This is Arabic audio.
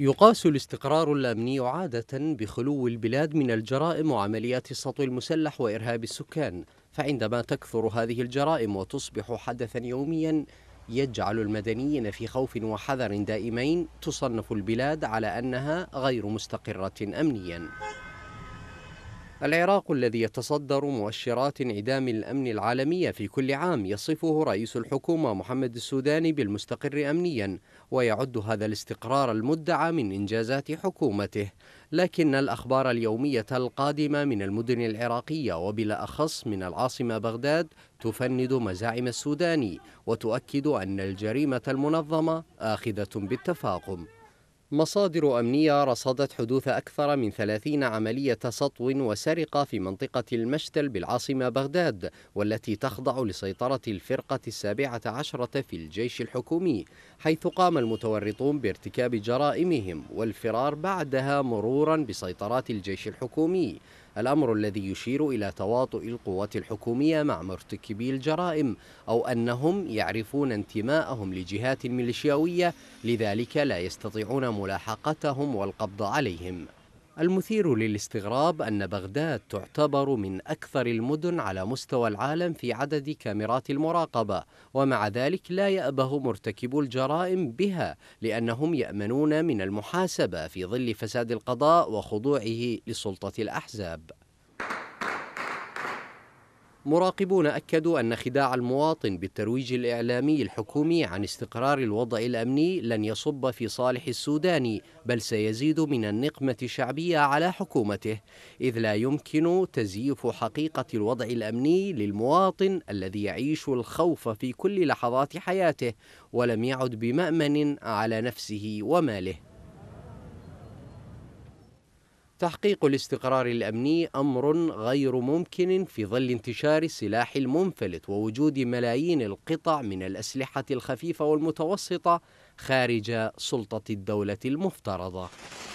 يقاس الاستقرار الأمني عادة بخلو البلاد من الجرائم وعمليات السطو المسلح وإرهاب السكان فعندما تكثر هذه الجرائم وتصبح حدثا يوميا يجعل المدنيين في خوف وحذر دائمين تصنف البلاد على أنها غير مستقرة أمنيا العراق الذي يتصدر مؤشرات انعدام الأمن العالمية في كل عام يصفه رئيس الحكومة محمد السوداني بالمستقر أمنيا ويعد هذا الاستقرار المدعى من إنجازات حكومته لكن الأخبار اليومية القادمة من المدن العراقية وبالأخص من العاصمة بغداد تفند مزاعم السوداني وتؤكد أن الجريمة المنظمة آخذة بالتفاقم مصادر أمنية رصدت حدوث أكثر من ثلاثين عملية سطو وسرقة في منطقة المشتل بالعاصمة بغداد والتي تخضع لسيطرة الفرقة السابعة عشرة في الجيش الحكومي حيث قام المتورطون بارتكاب جرائمهم والفرار بعدها مرورا بسيطرات الجيش الحكومي الأمر الذي يشير إلى تواطؤ القوات الحكومية مع مرتكبي الجرائم أو أنهم يعرفون انتماءهم لجهات ميليشياوية لذلك لا يستطيعون ملاحقتهم والقبض عليهم المثير للاستغراب أن بغداد تعتبر من أكثر المدن على مستوى العالم في عدد كاميرات المراقبة ومع ذلك لا يأبه مرتكبو الجرائم بها لأنهم يأمنون من المحاسبة في ظل فساد القضاء وخضوعه لسلطة الأحزاب مراقبون أكدوا أن خداع المواطن بالترويج الإعلامي الحكومي عن استقرار الوضع الأمني لن يصب في صالح السوداني بل سيزيد من النقمة الشعبية على حكومته إذ لا يمكن تزييف حقيقة الوضع الأمني للمواطن الذي يعيش الخوف في كل لحظات حياته ولم يعد بمأمن على نفسه وماله تحقيق الاستقرار الامني امر غير ممكن في ظل انتشار السلاح المنفلت ووجود ملايين القطع من الاسلحه الخفيفه والمتوسطه خارج سلطه الدوله المفترضه